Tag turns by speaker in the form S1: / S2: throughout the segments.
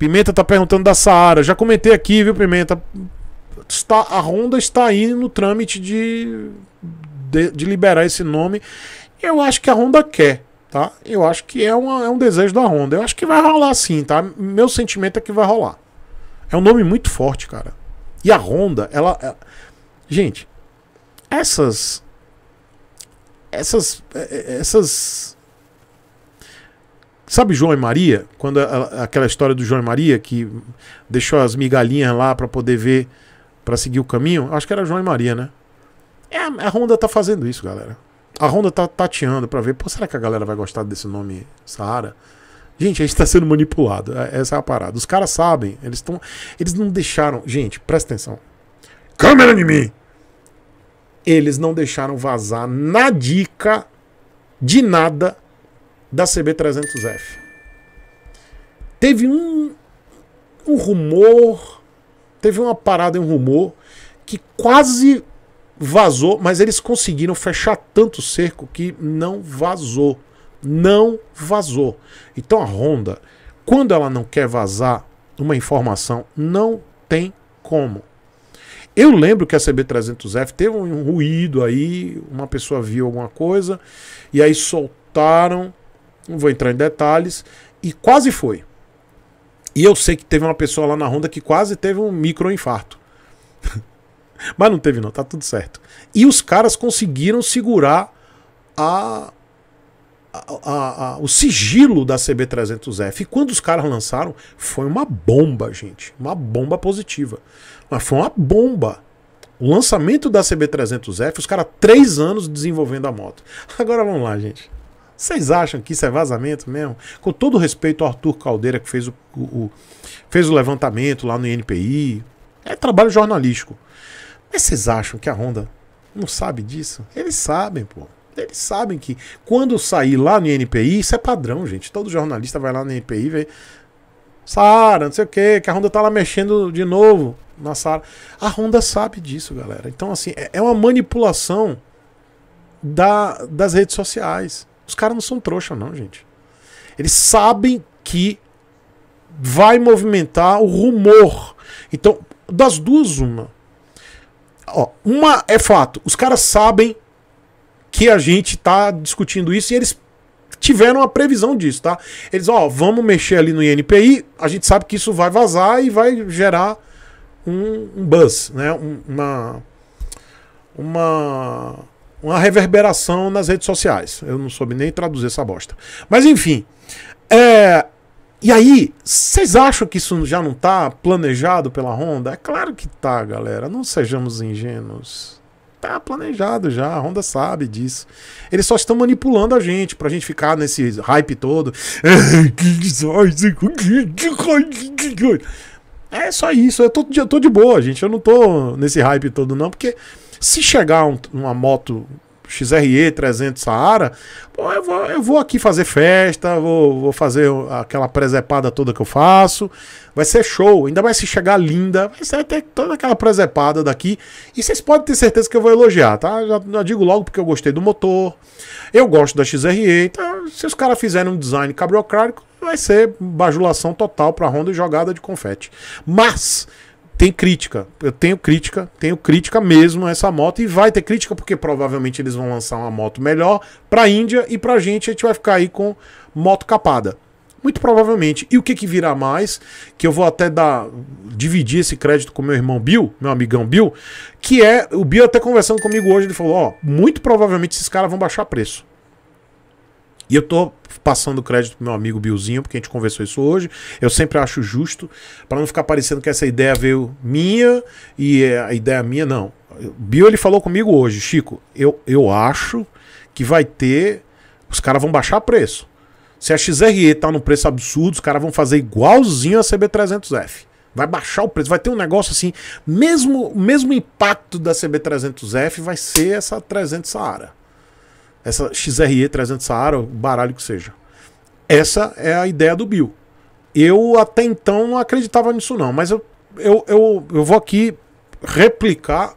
S1: Pimenta tá perguntando da Saara. Já comentei aqui, viu, Pimenta? Está, a Honda está aí no trâmite de, de, de, liberar esse nome. Eu acho que a Honda quer, tá? Eu acho que é, uma, é um desejo da Honda. Eu acho que vai rolar sim, tá? Meu sentimento é que vai rolar. É um nome muito forte, cara. E a Honda, ela. ela... Gente, essas. Essas. É, é, essas Sabe João e Maria? Quando a, aquela história do João e Maria que deixou as migalhinhas lá para poder ver, para seguir o caminho? Acho que era João e Maria, né? É, a Honda tá fazendo isso, galera. A Honda tá tateando para ver, pô, será que a galera vai gostar desse nome Saara? Gente, a gente tá sendo manipulado. É, essa é a parada. Os caras sabem, eles estão. Eles não deixaram. Gente, presta atenção. Câmera em mim! Eles não deixaram vazar na dica de nada da CB300F. Teve um, um rumor, teve uma parada em um rumor que quase vazou, mas eles conseguiram fechar tanto o cerco que não vazou. Não vazou. Então a Honda, quando ela não quer vazar uma informação, não tem como. Eu lembro que a CB300F teve um ruído aí, uma pessoa viu alguma coisa e aí soltaram não vou entrar em detalhes. E quase foi. E eu sei que teve uma pessoa lá na Honda que quase teve um microinfarto. Mas não teve, não, tá tudo certo. E os caras conseguiram segurar a, a, a, a o sigilo da CB300F. E quando os caras lançaram, foi uma bomba, gente. Uma bomba positiva. Mas foi uma bomba. O lançamento da CB300F, os caras três anos desenvolvendo a moto. Agora vamos lá, gente. Vocês acham que isso é vazamento mesmo? Com todo respeito ao Arthur Caldeira, que fez o, o, o fez o levantamento lá no INPI. É trabalho jornalístico. Mas vocês acham que a Honda não sabe disso? Eles sabem, pô. Eles sabem que quando sair lá no INPI, isso é padrão, gente. Todo jornalista vai lá no INPI e vê. Sara, não sei o que, que a Honda tá lá mexendo de novo na Sara. A Honda sabe disso, galera. Então, assim, é, é uma manipulação da, das redes sociais. Os caras não são trouxa, não, gente. Eles sabem que vai movimentar o rumor. Então, das duas, uma. Ó, uma é fato. Os caras sabem que a gente tá discutindo isso e eles tiveram a previsão disso, tá? Eles, ó, vamos mexer ali no INPI, a gente sabe que isso vai vazar e vai gerar um, um buzz, né? Um, uma. Uma uma reverberação nas redes sociais. Eu não soube nem traduzir essa bosta. Mas enfim. É... E aí, vocês acham que isso já não está planejado pela Honda? É claro que tá, galera. Não sejamos ingênuos. Tá planejado já, a Honda sabe disso. Eles só estão manipulando a gente pra gente ficar nesse hype todo. É só isso. Eu tô, eu tô de boa, gente. Eu não tô nesse hype todo, não, porque se chegar um, uma moto XRE 300 Saara, eu, vou, eu vou aqui fazer festa, vou, vou fazer aquela presepada toda que eu faço, vai ser show, ainda mais se chegar linda, vai ser até toda aquela presepada daqui, e vocês podem ter certeza que eu vou elogiar, tá? Já, já digo logo porque eu gostei do motor, eu gosto da XRE, então se os caras fizerem um design cabriocrático, vai ser bajulação total a Honda e jogada de confete. Mas tem crítica. Eu tenho crítica, tenho crítica mesmo a essa moto e vai ter crítica porque provavelmente eles vão lançar uma moto melhor para a Índia e para a gente a gente vai ficar aí com moto capada. Muito provavelmente. E o que que virá mais? Que eu vou até dar dividir esse crédito com meu irmão Bill, meu amigão Bill, que é o Bill até conversando comigo hoje, ele falou, ó, muito provavelmente esses caras vão baixar preço. E eu tô passando crédito pro meu amigo Bilzinho, porque a gente conversou isso hoje. Eu sempre acho justo, para não ficar parecendo que essa ideia veio minha e eh, a ideia minha, não. Bill, ele falou comigo hoje, Chico, eu, eu acho que vai ter. Os caras vão baixar preço. Se a XRE tá num preço absurdo, os caras vão fazer igualzinho a CB300F. Vai baixar o preço, vai ter um negócio assim. Mesmo o mesmo impacto da CB300F vai ser essa 300 Saara. Essa XRE 300 Saara, o baralho que seja. Essa é a ideia do Bill. Eu até então não acreditava nisso, não, mas eu, eu, eu, eu vou aqui replicar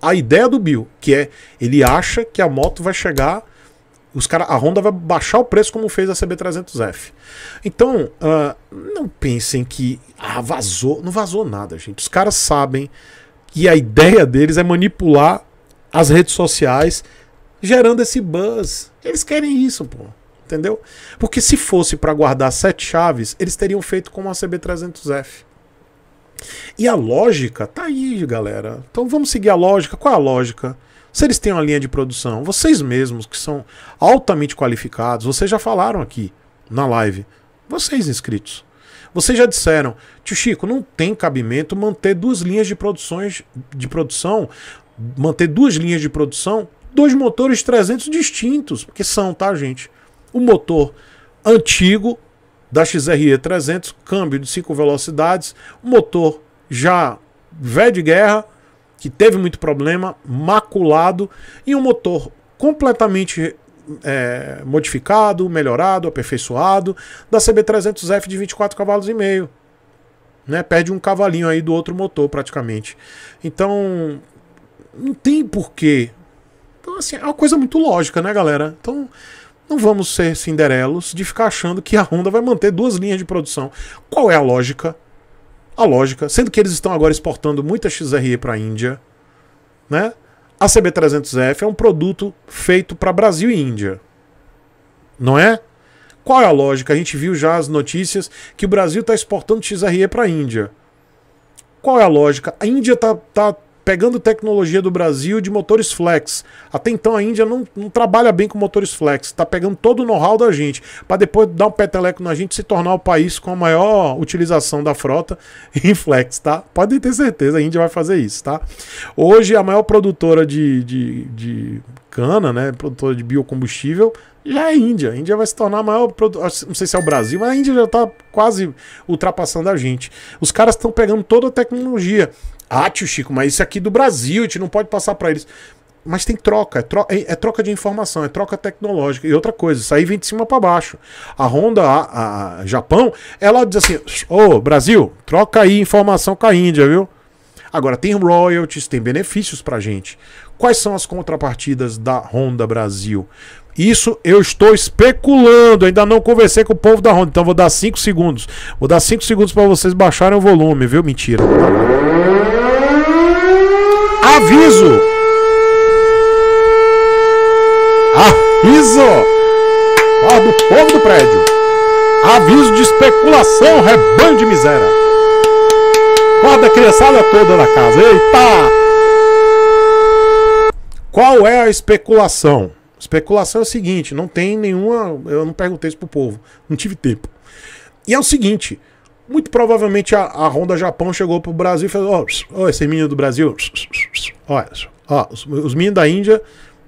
S1: a ideia do Bill, que é ele acha que a moto vai chegar, os cara, a Honda vai baixar o preço como fez a CB300F. Então, uh, não pensem que ah, vazou, não vazou nada, gente. Os caras sabem que a ideia deles é manipular as redes sociais gerando esse buzz. Eles querem isso, pô. Entendeu? Porque se fosse para guardar sete chaves, eles teriam feito como a CB300F. E a lógica tá aí, galera. Então vamos seguir a lógica. Qual é a lógica? Se eles têm uma linha de produção, vocês mesmos que são altamente qualificados, vocês já falaram aqui na live, vocês inscritos, vocês já disseram, tio Chico, não tem cabimento manter duas linhas de produções de produção, manter duas linhas de produção dois motores 300 distintos, porque são, tá, gente? O motor antigo da XRE 300, câmbio de cinco velocidades, motor já velho de guerra, que teve muito problema, maculado, e um motor completamente é, modificado, melhorado, aperfeiçoado, da CB300F de 24 cavalos e meio. Né? Perde um cavalinho aí do outro motor praticamente. Então, não tem porquê assim, é uma coisa muito lógica, né, galera? Então, não vamos ser cinderelos de ficar achando que a Honda vai manter duas linhas de produção. Qual é a lógica? A lógica, sendo que eles estão agora exportando muita XRE para a Índia, né? A CB300F é um produto feito para Brasil e Índia. Não é? Qual é a lógica? A gente viu já as notícias que o Brasil está exportando XRE para a Índia. Qual é a lógica? A Índia está tá, tá pegando tecnologia do Brasil de motores flex. Até então a Índia não, não trabalha bem com motores flex, está pegando todo o know-how da gente, para depois dar um peteleco na gente se tornar o país com a maior utilização da frota em flex, tá? Pode ter certeza, a Índia vai fazer isso, tá? Hoje a maior produtora de, de, de cana, né, produtora de biocombustível já é Índia. A Índia vai se tornar a maior. Não sei se é o Brasil, mas a Índia já está quase ultrapassando a gente. Os caras estão pegando toda a tecnologia. Ah, tio Chico, mas isso é aqui é do Brasil, a gente não pode passar para eles. Mas tem troca é, troca é, é, troca, de informação, é troca tecnológica. E outra coisa, isso aí vem de cima para baixo. A Honda, a, a, Japão, ela diz assim: Ô, oh, Brasil, troca aí informação com a Índia, viu? Agora, tem royalties, tem benefícios para gente. Quais são as contrapartidas da Honda Brasil? Isso eu estou especulando, ainda não conversei com o povo da Honda, então vou dar 5 segundos. Vou dar 5 segundos para vocês baixarem o volume, viu? Mentira. Aviso! Aviso! Ó, do povo do prédio. Aviso de especulação, rebanho de miséria. Roda a criançada toda na casa. Eita! Qual é a especulação? Especulação é o seguinte, não tem nenhuma. Eu não perguntei isso pro povo, não tive tempo. E é o seguinte: muito provavelmente a, a Honda Japão chegou pro Brasil e falou: Ó, oh, oh, esse menino do Brasil, olha, ó, os, os meninos da Índia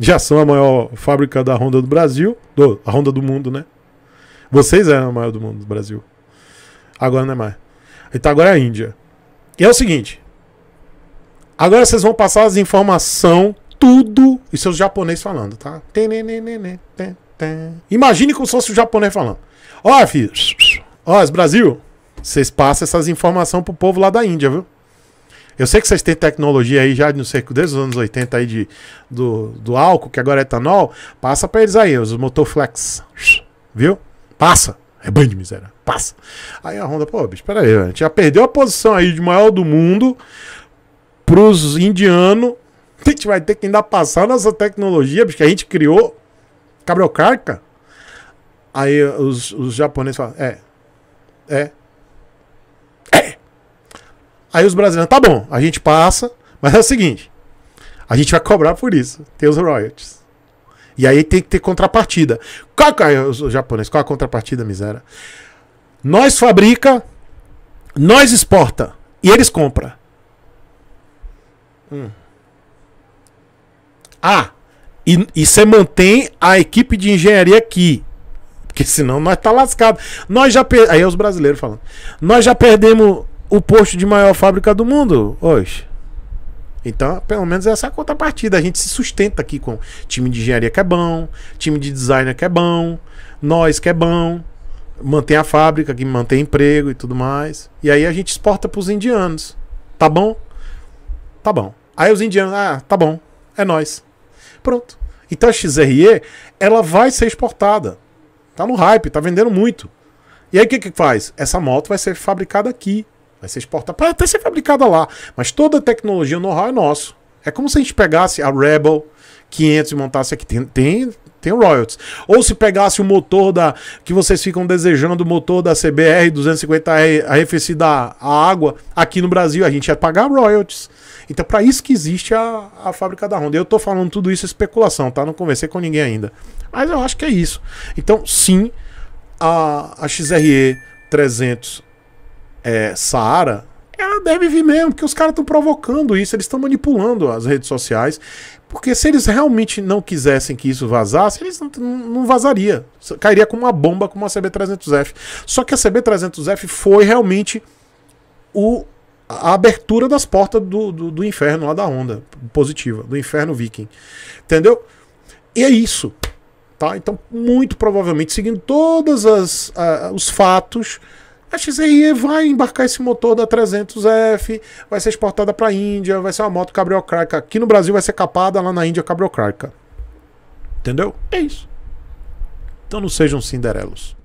S1: já são a maior fábrica da Honda do Brasil, do, a Honda do mundo, né? Vocês eram a maior do mundo do Brasil. Agora não é mais. Então agora é a Índia. E é o seguinte. Agora vocês vão passar as informações, tudo. Isso é japoneses falando, tá? Imagine como se fosse o japonês falando. Ó, filhos. Ó, Brasil. Vocês passam essas informações pro povo lá da Índia, viu? Eu sei que vocês têm tecnologia aí já no cerco desde os anos 80 aí de, do, do álcool, que agora é etanol. Passa para eles aí, os motorflex. Viu? Passa. É banho de miséria. Passa. Aí a Honda, pô, bicho, peraí, a gente já perdeu a posição aí de maior do mundo pros indianos. A gente vai ter que ainda passar nossa tecnologia, bicho, que a gente criou. Cabral Carca. Aí os, os japoneses falam, é, é, é. Aí os brasileiros, tá bom, a gente passa, mas é o seguinte, a gente vai cobrar por isso, tem os royalties. E aí tem que ter contrapartida. Qual, é o japonês, qual a contrapartida, miséria? Nós fabrica, nós exporta e eles compram. Hum. Ah, e, e você mantém a equipe de engenharia aqui. Porque senão nós tá lascado. Nós já per... Aí é os brasileiros falando. Nós já perdemos o posto de maior fábrica do mundo hoje. Então, pelo menos essa é a contrapartida. A gente se sustenta aqui com time de engenharia que é bom, time de designer que é bom, nós que é bom, mantém a fábrica, que mantém emprego e tudo mais. E aí a gente exporta para os indianos. Tá bom? Tá bom. Aí os indianos, ah, tá bom, é nós. Pronto. Então a XRE, ela vai ser exportada. Tá no hype, tá vendendo muito. E aí o que que faz? Essa moto vai ser fabricada aqui vai ser exportada, pode até ser fabricada lá, mas toda a tecnologia, o know-how é nosso. É como se a gente pegasse a Rebel 500 e montasse aqui. Tem, tem, tem royalties. Ou se pegasse o motor da que vocês ficam desejando, o motor da CBR 250R arrefecida a água, aqui no Brasil a gente ia pagar royalties. Então, para isso que existe a, a fábrica da Honda. Eu tô falando tudo isso é especulação, tá? Não conversei com ninguém ainda. Mas eu acho que é isso. Então, sim, a, a XRE 300 é, Saara, ela deve vir mesmo, porque os caras estão provocando isso, eles estão manipulando as redes sociais. Porque se eles realmente não quisessem que isso vazasse, eles não, não vazaria. Cairia com uma bomba, como a CB300F. Só que a CB300F foi realmente o, a abertura das portas do, do, do inferno lá da onda positiva, do inferno viking. Entendeu? E é isso. Tá? Então, muito provavelmente, seguindo todos as, uh, os fatos a XRE vai embarcar esse motor da 300F, vai ser exportada para a Índia, vai ser uma moto cabriocrática. Aqui no Brasil vai ser capada, lá na Índia cabriocrática. Entendeu? É isso. Então não sejam cinderelos.